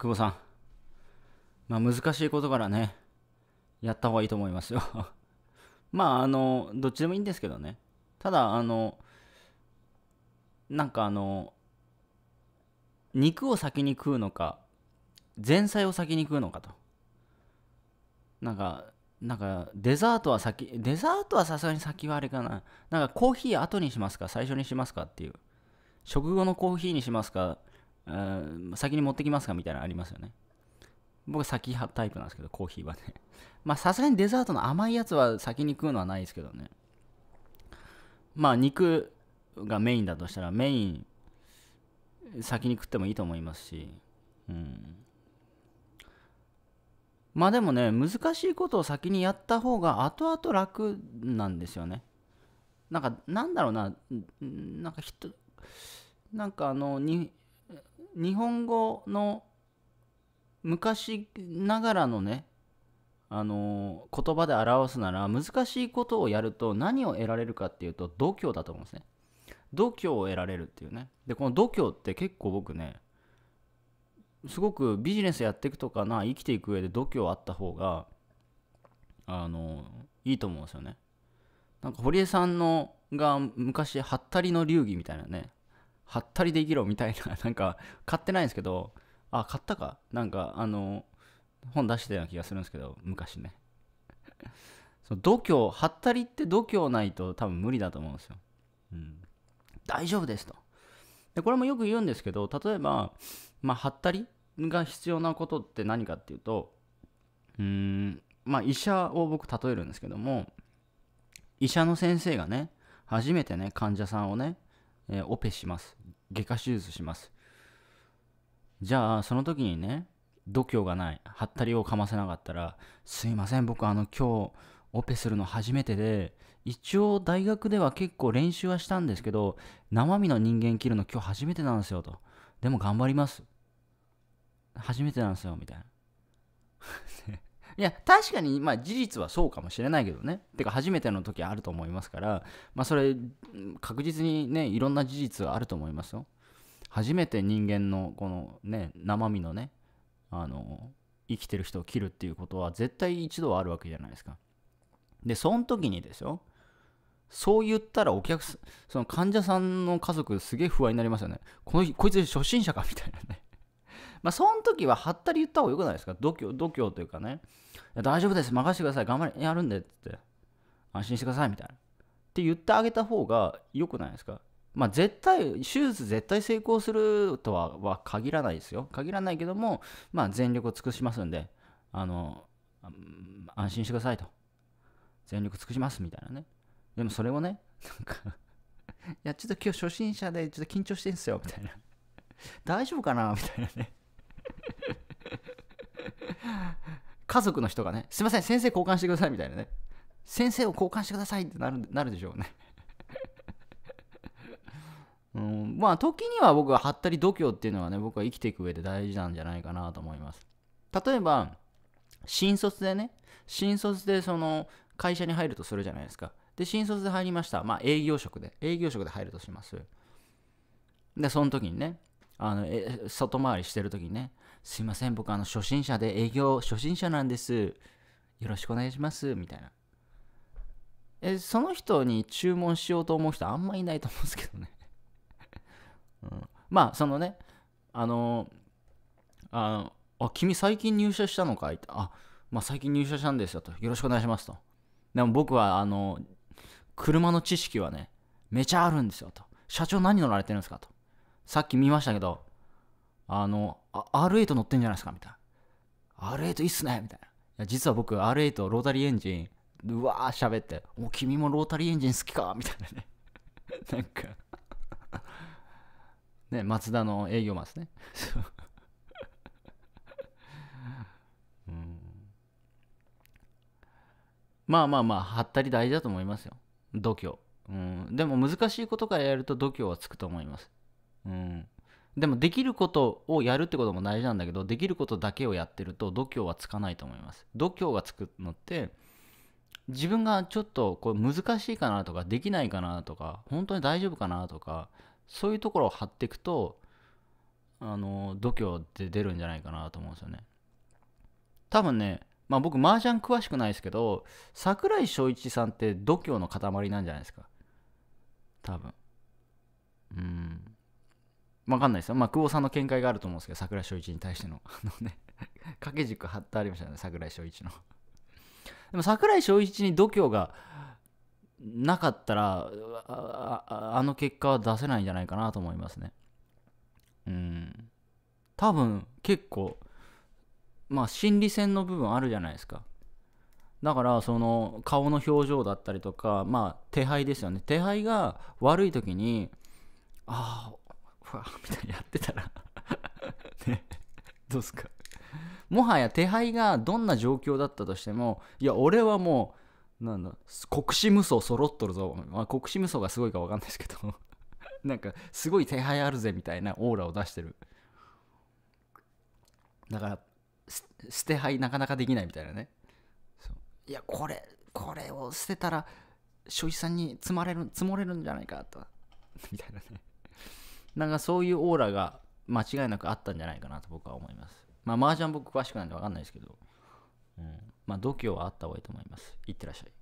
久保さん。まあ、難しいことからね、やった方がいいと思いますよ まあ、あの、どっちでもいいんですけどね。ただ、あの、なんかあの、肉を先に食うのか、前菜を先に食うのかと。なんか、なんかデザートは先、デザートはさすがに先はあれかな。なんかコーヒー後にしますか、最初にしますかっていう。食後のコーヒーにしますか、先に持ってきますかみたいなのありますよね。僕先派タイプなんですけど、コーヒーはね。まあさすがにデザートの甘いやつは先に食うのはないですけどね。まあ肉がメインだとしたらメイン先に食ってもいいと思いますし。うん。まあでもね、難しいことを先にやった方が後々楽なんですよね。なんか、なんだろうな、なんか人、なんかあの、に日本語の昔ながらのねあの言葉で表すなら難しいことをやると何を得られるかっていうと度胸だと思うんですね度胸を得られるっていうねでこの度胸って結構僕ねすごくビジネスやっていくとかな生きていく上で度胸あった方があのいいと思うんですよねなんか堀江さんのが昔ハッタリの流儀みたいなねはったりで生きろみたいな、なんか、買ってないんですけど、あ、買ったか。なんか、あの、本出してたような気がするんですけど、昔ね。その度胸、はったりって度胸ないと多分無理だと思うんですよ。うん、大丈夫ですと。で、これもよく言うんですけど、例えば、まあ、はったりが必要なことって何かっていうと、うーん、まあ、医者を僕例えるんですけども、医者の先生がね、初めてね、患者さんをね、えー、オペします。外科手術します。じゃあ、その時にね、度胸がない、はったりをかませなかったら、すいません、僕、あの、今日、オペするの初めてで、一応大学では結構練習はしたんですけど、生身の人間切るの今日初めてなんですよと。でも頑張ります。初めてなんですよ、みたいな。いや、確かに、まあ、事実はそうかもしれないけどね。てか、初めての時あると思いますから、まあ、それ、確実にね、いろんな事実はあると思いますよ。初めて人間の、このね、生身のね、あの、生きてる人を切るっていうことは、絶対一度はあるわけじゃないですか。で、その時にですよ。そう言ったらお客さん、その患者さんの家族すげえ不安になりますよね。このこいつ初心者かみたいなね。まあ、その時ははったり言った方がよくないですか度胸、度胸というかね、大丈夫です、任せてください、頑張りやるんでって、安心してくださいみたいな。って言ってあげた方がよくないですかまあ、絶対、手術絶対成功するとはは限らないですよ。限らないけども、まあ、全力を尽くしますんで、あの、安心してくださいと。全力尽くしますみたいなね。でもそれをね、なんかいや、ちょっと今日初心者でちょっと緊張してんすよ、みたいな大丈夫かなみたいなね家族の人がね、すいません、先生交換してくださいみたいなね。先生を交換してくださいってなるなるでしょうね。うん、まあ時には僕ははったり度胸っていうのはね僕は生きていく上で大事なんじゃないかなと思います例えば新卒でね新卒でその会社に入るとするじゃないですかで新卒で入りましたまあ営業職で営業職で入るとしますでその時にねあのえ外回りしてる時にね「すいません僕あの初心者で営業初心者なんですよろしくお願いします」みたいなえその人に注文しようと思う人あんまいないと思うんですけどね、うん、まあそのねあのああ君最近入社したのかいっあまあ最近入社したんですよとよろしくお願いしますとでも僕はあの車の知識はねめちゃあるんですよと社長何乗られてるんですかとさっき見ましたけど、あの、あ R8 乗ってんじゃないですかみたいな。R8 いいっすねみたいな。いや実は僕、R8 ロータリーエンジン、うわー喋って、お、君もロータリーエンジン好きかみたいなね。なんかね、マツダの営業マンですね。うん、まあまあまあ、はったり大事だと思いますよ。度胸。うん、でも難しいことからやると度胸はつくと思います。うんでもできることをやるってことも大事なんだけどできることだけをやってると度胸はつかないと思います度胸がつくのって自分がちょっとこれ難しいかなとかできないかなとか本当に大丈夫かなとかそういうところを張っていくとあの度胸って出るんじゃないかなと思うんですよね多分ねまあ僕麻雀詳しくないですけど櫻井翔一さんって度胸の塊なんじゃないですか多分わかんないですよ。まあ、久保さんの見解があると思うんですけど、桜井翔一に対しての。あのね、掛け軸貼ってありましたね、桜井翔一の。でも、桜井翔一に度胸がなかったらあ、あの結果は出せないんじゃないかなと思いますね。うん。多分、結構、まあ、心理戦の部分あるじゃないですか。だからその顔の表情だったりとかまあ手配ですよね手配が悪い時にああふわみたいにやってたら ね、どうすか。もはや手配がどんな状況だったとしても、いや、俺はもう、なんだ、国士無双揃っとるぞ。まあ、国士無双がすごいかわかんないですけど なんか、すごい手配あるぜみたいなオーラを出してる。だから、捨て配なかなかできないみたいなね。いや、これ、これを捨てたら、所有さんに積まれる、積もれるんじゃないかと。みたいなね。なんかそういうオーラが間違いなくあったんじゃないかなと僕は思います。まあ、麻雀僕詳しくないんで分かんないですけど、うん、まあ、度胸はあった方がいいと思います。いってらっしゃい。